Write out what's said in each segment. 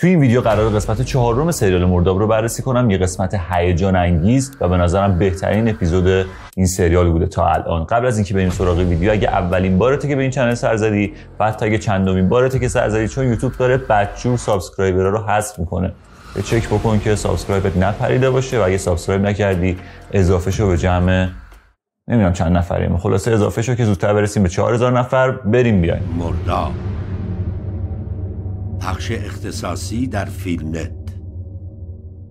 توی این ویدیو قرار قسمت چهارم سریال مرداب رو بررسی کنم یه قسمت هیجان انگیز و به نظرم بهترین اپیزود این سریال بوده تا الان قبل از اینکه بریم سراغ ویدیو اگه اولین بارته که به این چنل سر زدی و حتی اگه چندمین بارته که سر زدی چون یوتیوب داره بدجور سابسکرایبرها رو حذف میکنه به چک بکن که سابسکرایبت نپریده باشه و اگه سابسکرایب نکردی اضافه شو به جمع نمیدونم چند نفریم خلاصه اضافه شو که زودتر برسیم به 4000 نفر بریم بیایم مرداب بخش اختصاصی در فیلمنت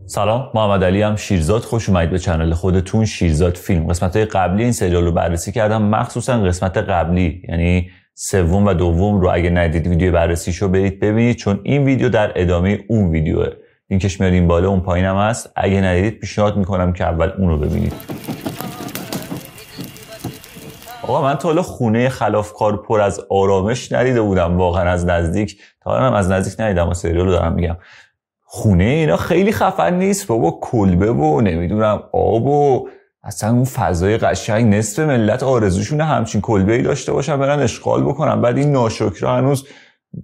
سلام محمد علی هم شیرزاد خوش اومدید به کانال خودتون شیرزاد فیلم قسمت های قبلی این سریال رو بررسی کردم مخصوصا قسمت قبلی یعنی سوم و دوم رو اگه ندید ویدیو بررسیشو برید ببینید چون این ویدیو در ادامه اون ویدیوه لینکش این بالا اون پایینم هست اگه ندیدید پیشنهاد میکنم که اول اون رو ببینید آقا من تا حالا خونه خلافکار پر از آرامش ندیده بودم واقعا از نزدیک تا هم از نزدیک ندیدم و سریال رو دارم میگم خونه اینا خیلی خفن نیست بابا کلبه و نمیدونم آب و اصلا اون فضای قشنگ نصف ملت آرزوشون همچین کلبه ای داشته باشن برن اشغال بکنن بعد این ناشکرا هنوز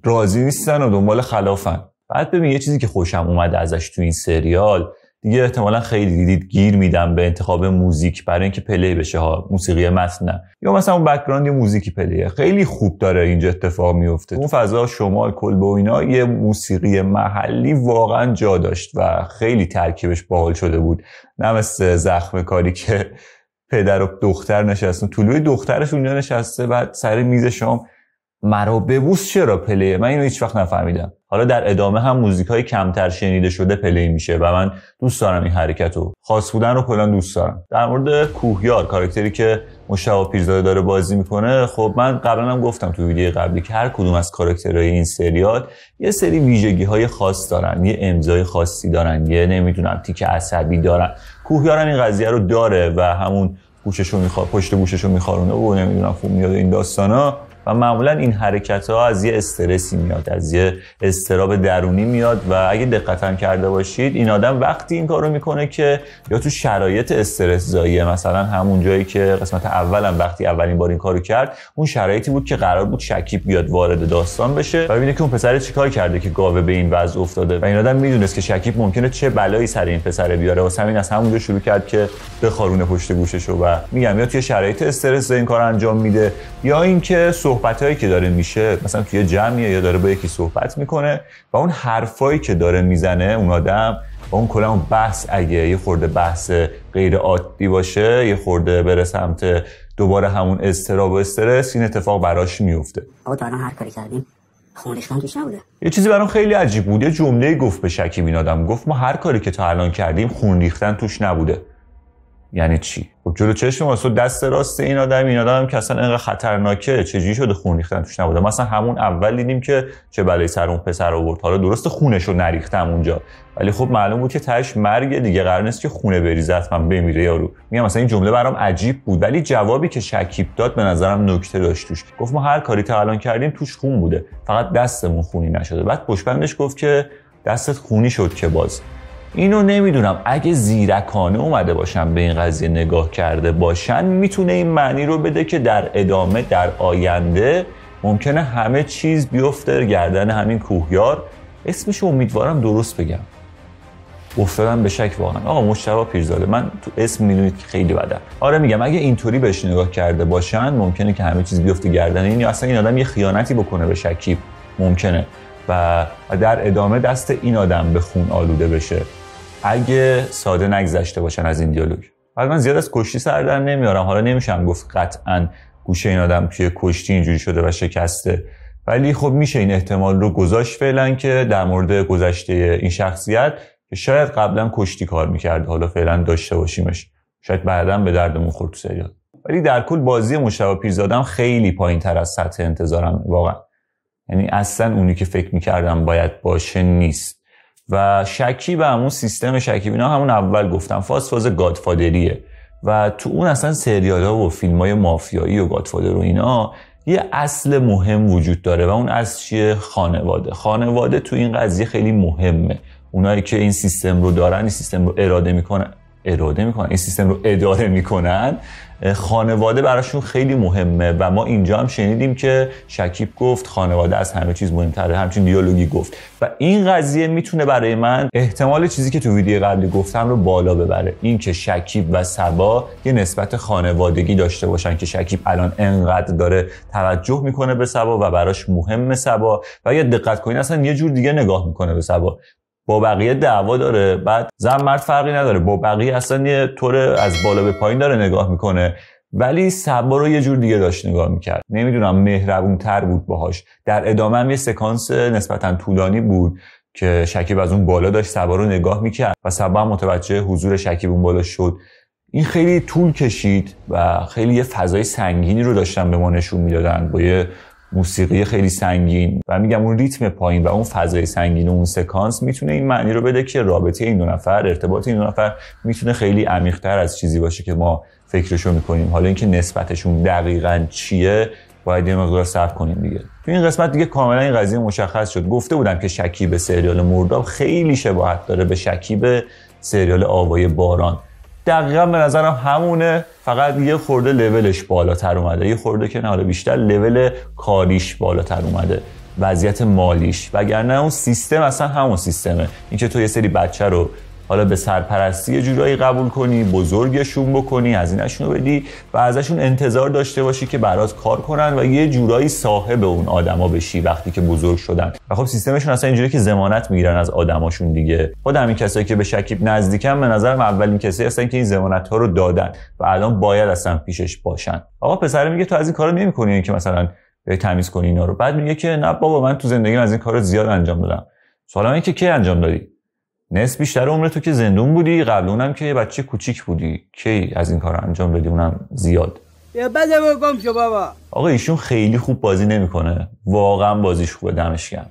راضی نیستن و دنبال خلافن بعد ببین یه چیزی که خوشم اومده ازش تو این سریال دیگه احتمالا خیلی دیدید گیر میدم به انتخاب موزیک برای اینکه پلی بشه ها موسیقی متن نه یا مثلا اون یه موزیکی پلیه خیلی خوب داره اینجا اتفاق میفته اون فضا شمال کل و اینا یه موسیقی محلی واقعا جا داشت و خیلی ترکیبش باحال شده بود نه مثل زخم کاری که پدر و دختر نشستن طلوع دخترش اونجا نشسته بعد سر میز شام مرا ببوس چرا پلی من اینو هیچ وقت نفهمیدم حالا در ادامه هم موزیک های کمتر شنیده شده پلی میشه و من دوست دارم این حرکت رو خاص بودن رو کلا دوست دارم در مورد کوهیار کارکتری که مشتاق پیرزاده داره بازی میکنه خب من قبلا هم گفتم تو ویدیو قبلی که هر کدوم از کاراکترهای این سریال یه سری ویژگی های خاص دارن یه امضای خاصی دارن یه نمیدونم تیک عصبی دارن کوهیار هم این قضیه رو داره و همون رو میخواد پشت رو میخارونه و نمیدونم خوب میاد این داستانا و معمولا این حرکت ها از یه استرسی میاد از یه استراب درونی میاد و اگه دقتم کرده باشید این آدم وقتی این کارو میکنه که یا تو شرایط استرس زاییه مثلا همون جایی که قسمت اولم وقتی اولین بار این کارو کرد اون شرایطی بود که قرار بود شکیب بیاد وارد داستان بشه و ببینه که اون پسر چیکار کرده که گاوه به این وضع افتاده و این آدم میدونست که شکیب ممکنه چه بلایی سر این پسر بیاره واسه همین از همونجا شروع کرد که به خارونه پشت گوشش و میگم یا توی شرایط استرس این کار انجام میده یا اینکه صحبت هایی که داره میشه مثلا توی جمعیه یا داره با یکی صحبت میکنه و اون حرفایی که داره میزنه اون آدم و اون کلا اون بحث اگه یه خورده بحث غیر عادی باشه یه خورده بره سمت دوباره همون استراب و استرس این اتفاق براش میفته آقا هر کاری کردیم خون یه چیزی برام خیلی عجیب بود یه جمله گفت به شکی این آدم گفت ما هر کاری که تا الان کردیم خون ریختن توش نبوده یعنی چی خب جلو چشم ماست دست راست این آدم این آدم که اصلا انقدر خطرناکه چجوری شده خون ریختن توش نبوده مثلا همون اول دیدیم که چه بلایی سر اون پسر آورد حالا درست خونش رو نریختم اونجا ولی خب معلوم بود که تاش مرگ دیگه قرار نیست که خونه بریزه حتما بمیره یارو میگم مثلا این جمله برام عجیب بود ولی جوابی که شکیب داد به نظرم نکته داشت توش گفت ما هر کاری تا الان کردیم توش خون بوده فقط دستمون خونی نشده بعد پشپندش گفت که دستت خونی شد که باز اینو نمیدونم اگه زیرکانه اومده باشن به این قضیه نگاه کرده باشن میتونه این معنی رو بده که در ادامه در آینده ممکنه همه چیز بیفته گردن همین کوهیار اسمش امیدوارم درست بگم افتادم به شک واقعا آقا مشتبا پیرزاده من تو اسم میدونید که خیلی بده آره میگم اگه اینطوری بهش نگاه کرده باشن ممکنه که همه چیز بیفته گردن این اصلا این آدم یه خیانتی بکنه به شکیب ممکنه و در ادامه دست این آدم به خون آلوده بشه اگه ساده نگذشته باشن از این دیالوگ حالا من زیاد از کشتی سردن نمیارم حالا نمیشم گفت قطعا گوشه این آدم توی کشتی اینجوری شده و شکسته ولی خب میشه این احتمال رو گذاشت فعلا که در مورد گذشته این شخصیت که شاید قبلا کشتی کار میکرد حالا فعلا داشته باشیمش شاید بعدا به دردمون خورد تو سریال ولی در کل بازی مشتبه پیرزادم خیلی پایین تر از سطح انتظارم واقعا یعنی اصلا اونی که فکر میکردم باید باشه نیست و شکی به همون سیستم شکی اینا همون اول گفتم فاز فاز گادفادریه و تو اون اصلا سریال ها و فیلم های مافیایی و گادفادر و اینا یه اصل مهم وجود داره و اون اصل چیه خانواده خانواده تو این قضیه خیلی مهمه اونایی که این سیستم رو دارن این سیستم رو اراده میکنن اراده میکنن این سیستم رو اداره میکنن خانواده براشون خیلی مهمه و ما اینجا هم شنیدیم که شکیب گفت خانواده از همه چیز مهمتره همچین دیالوگی گفت و این قضیه میتونه برای من احتمال چیزی که تو ویدیو قبلی گفتم رو بالا ببره این که شکیب و سبا یه نسبت خانوادگی داشته باشن که شکیب الان انقدر داره توجه میکنه به سبا و براش مهم سبا و یه دقت کنین اصلا یه جور دیگه نگاه میکنه به سبا با بقیه دعوا داره بعد زن مرد فرقی نداره با بقیه اصلا یه طور از بالا به پایین داره نگاه میکنه ولی سبا رو یه جور دیگه داشت نگاه میکرد نمیدونم مهربون تر بود باهاش در ادامه هم یه سکانس نسبتا طولانی بود که شکیب از اون بالا داشت سبا رو نگاه میکرد و سبا هم متوجه حضور شکیب اون بالا شد این خیلی طول کشید و خیلی یه فضای سنگینی رو داشتن به ما نشون میدادن با یه موسیقی خیلی سنگین و میگم اون ریتم پایین و اون فضای سنگین و اون سکانس میتونه این معنی رو بده که رابطه این دو نفر ارتباط این دو نفر میتونه خیلی عمیقتر از چیزی باشه که ما فکرشو میکنیم حالا اینکه نسبتشون دقیقا چیه باید یه مقدار صبر کنیم دیگه تو این قسمت دیگه کاملا این قضیه مشخص شد گفته بودم که شکیب سریال مرداب خیلی شباهت داره به شکیب سریال آوای باران دقیقا به نظرم همونه فقط یه خورده لولش بالاتر اومده یه خورده که نه حالا بیشتر لول کاریش بالاتر اومده وضعیت مالیش وگرنه اون سیستم اصلا همون سیستمه اینکه تو یه سری بچه رو حالا به سرپرستی یه جورایی قبول کنی بزرگشون بکنی از رو بدی و ازشون انتظار داشته باشی که برات کار کنن و یه جورایی صاحب اون آدما بشی وقتی که بزرگ شدن و خب سیستمشون اصلا اینجوری که ضمانت میگیرن از آدماشون دیگه خود همین کسایی که به شکیب نزدیکم به نظرم اولین کسی هستن که این زمانت ها رو دادن و الان باید اصلا پیشش باشن آقا پسر میگه تو از این کارا نمیکنی که مثلا تمیز کنی اینا رو بعد میگه که نه بابا من تو زندگی از این کارو زیاد انجام دادم سوال اینه که کی انجام دادی نصف بیشتر عمر تو که زندون بودی قبل اونم که یه بچه کوچیک بودی کی از این کار انجام بدی اونم زیاد یا بده گم شو بابا آقا ایشون خیلی خوب بازی نمیکنه واقعا بازیش خوبه دمش گرم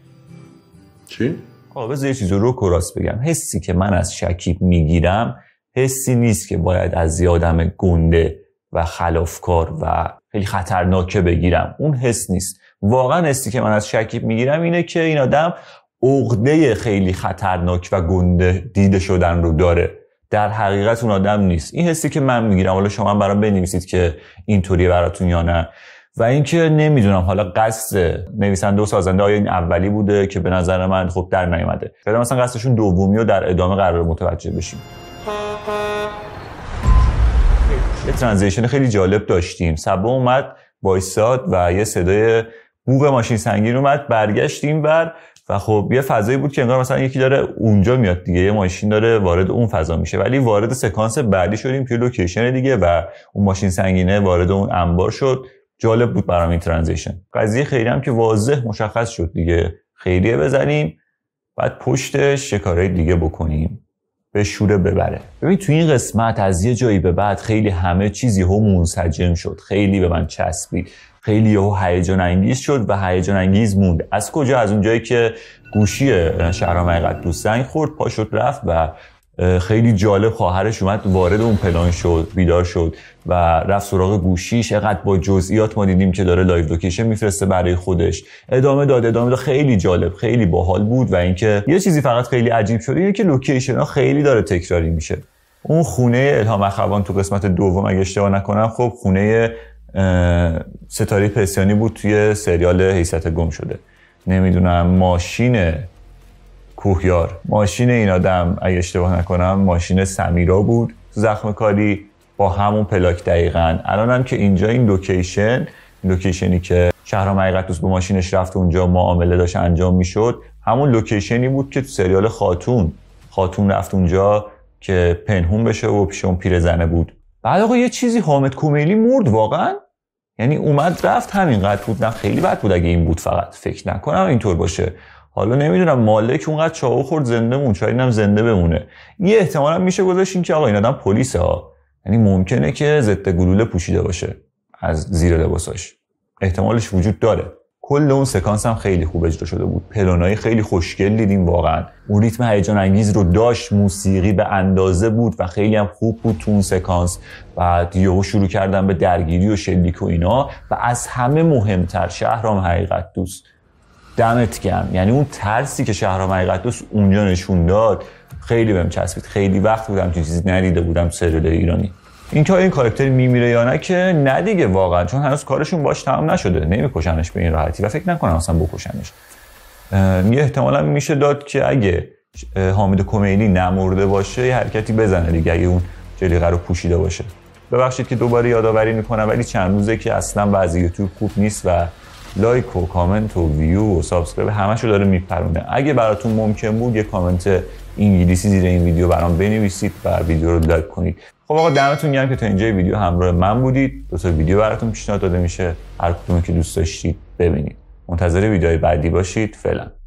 چی آقا بذار یه چیزی رو کراس بگم حسی که من از شکیب میگیرم حسی نیست که باید از یادم گنده و خلافکار و خیلی خطرناکه بگیرم اون حس نیست واقعا حسی که من از شکیب میگیرم اینه که این آدم عقده خیلی خطرناک و گنده دیده شدن رو داره در حقیقت اون آدم نیست این حسی که من میگیرم حالا شما برام بنویسید که اینطوری براتون یا نه و اینکه نمیدونم حالا قصد نویسنده و سازنده آیا این اولی بوده که به نظر من خب در نیومده بدم مثلا قصدشون دومی رو در ادامه قرار متوجه بشیم یه ترانزیشن خیلی جالب داشتیم سبا اومد وایساد و یه صدای بوغ ماشین سنگین اومد برگشتیم بر و خب یه فضایی بود که انگار مثلا یکی داره اونجا میاد دیگه یه ماشین داره وارد اون فضا میشه ولی وارد سکانس بعدی شدیم که لوکیشن دیگه و اون ماشین سنگینه وارد اون انبار شد جالب بود برام این ترانزیشن قضیه خیلی هم که واضح مشخص شد دیگه خیریه بزنیم بعد پشتش شکارهای دیگه بکنیم به شوره ببره ببین تو این قسمت از یه جایی به بعد خیلی همه چیزی هم منسجم شد خیلی به من چسبید خیلی یهو هیجان انگیز شد و هیجان انگیز موند از کجا از اون جایی که گوشی شهرام حقیقت تو سنگ خورد پا رفت و خیلی جالب خواهرش اومد وارد اون پلان شد بیدار شد و رفت سراغ گوشیش اینقدر با جزئیات ما دیدیم که داره لایو لوکیشن میفرسته برای خودش ادامه داد ادامه داد خیلی جالب خیلی باحال بود و اینکه یه چیزی فقط خیلی عجیب شد اینکه که لوکیشن ها خیلی داره تکراری میشه اون خونه الهام اخوان تو قسمت دوم اگه اشتباه نکنم خب خونه ستاری پسیانی بود توی سریال حیثت گم شده نمیدونم ماشین کوهیار ماشین این آدم اگه اشتباه نکنم ماشین سمیرا بود زخم کاری با همون پلاک دقیقا الان هم که اینجا این لوکیشن لوکیشنی که شهرام حقیقت دوست به ماشینش رفت اونجا معامله داشت انجام میشد همون لوکیشنی بود که تو سریال خاتون خاتون رفت اونجا که پنهون بشه و پیش اون پیرزنه بود بعد آقا یه چیزی حامد کومیلی مرد واقعا یعنی اومد رفت همینقدر بود نه خیلی بد بود اگه این بود فقط فکر نکنم اینطور باشه حالا نمیدونم مالک اونقدر چاو خورد زنده مون شاید اینم زنده بمونه یه هم میشه گذاشت که آقا این آدم پلیسه ها یعنی ممکنه که ضد گلوله پوشیده باشه از زیر لباساش احتمالش وجود داره کل اون سکانس هم خیلی خوب اجرا شده بود پلانای خیلی خوشگل دیدیم واقعا اون ریتم هیجان انگیز رو داشت موسیقی به اندازه بود و خیلی هم خوب بود تو اون سکانس بعد یهو شروع کردن به درگیری و شلیک و اینا و از همه مهمتر شهرام حقیقت دوست دمت گرم یعنی اون ترسی که شهرام حقیقت دوست اونجا نشون داد خیلی بهم چسبید خیلی وقت بودم چیزی ندیده بودم سریال ایرانی اینکه این کارکتر میمیره یا نه که نه دیگه واقعا چون هنوز کارشون باش تمام نشده نمیکشنش به این راحتی و فکر نکنم اصلا بکشنش یه احتمالا میشه داد که اگه حامد کمیلی نمرده باشه یه حرکتی بزنه دیگه اگه اون جلیقه رو پوشیده باشه ببخشید که دوباره یادآوری میکنم ولی چند روزه که اصلا وضع یوتیوب خوب نیست و لایک و کامنت و ویو و سابسکرایب همشو داره میپرونه اگه براتون ممکن بود یه کامنت انگلیسی زیر این ویدیو برام بنویسید و ویدیو رو لایک کنید خب آقا دمتون گرم که تا اینجا ویدیو همراه من بودید دو تا ویدیو براتون پیشنهاد داده میشه هر کدومی که دوست داشتید ببینید منتظر ویدیوهای بعدی باشید فعلا